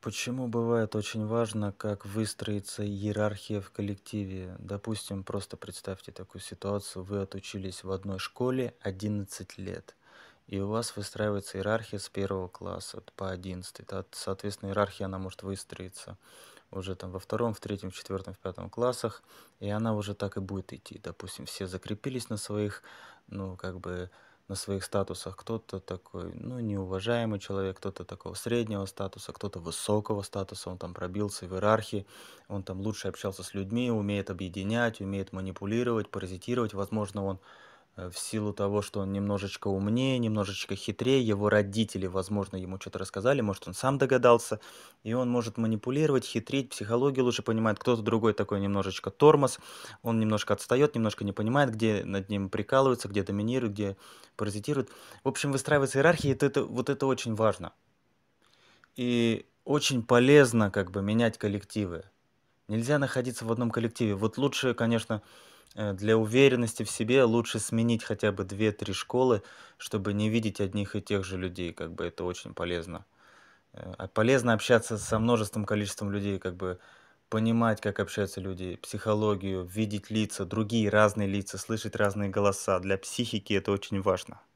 Почему бывает очень важно, как выстроится иерархия в коллективе? Допустим, просто представьте такую ситуацию, вы отучились в одной школе 11 лет, и у вас выстраивается иерархия с первого класса по 11. Соответственно, иерархия, она может выстроиться уже там во втором, в третьем, в четвертом, в пятом классах, и она уже так и будет идти. Допустим, все закрепились на своих, ну, как бы, на своих статусах. Кто-то такой, ну, неуважаемый человек, кто-то такого среднего статуса, кто-то высокого статуса, он там пробился в иерархии, он там лучше общался с людьми, умеет объединять, умеет манипулировать, паразитировать. Возможно, он Э, в силу того, что он немножечко умнее, немножечко хитрее, его родители, возможно, ему что-то рассказали, может, он сам догадался, и он может манипулировать, хитрить, психологию лучше понимает, кто-то другой такой немножечко тормоз, он немножко отстает, немножко не понимает, где над ним прикалываются, где доминируют, где паразитируют. В общем, выстраивается иерархия, это, это, вот это очень важно. И очень полезно как бы менять коллективы. Нельзя находиться в одном коллективе. Вот лучше, конечно, Э, для уверенности в себе лучше сменить хотя бы 2-3 школы, чтобы не видеть одних и тех же людей, как бы это очень полезно. Э, полезно общаться со множеством количеством людей, как бы понимать, как общаются люди, психологию, видеть лица, другие разные лица, слышать разные голоса. Для психики это очень важно.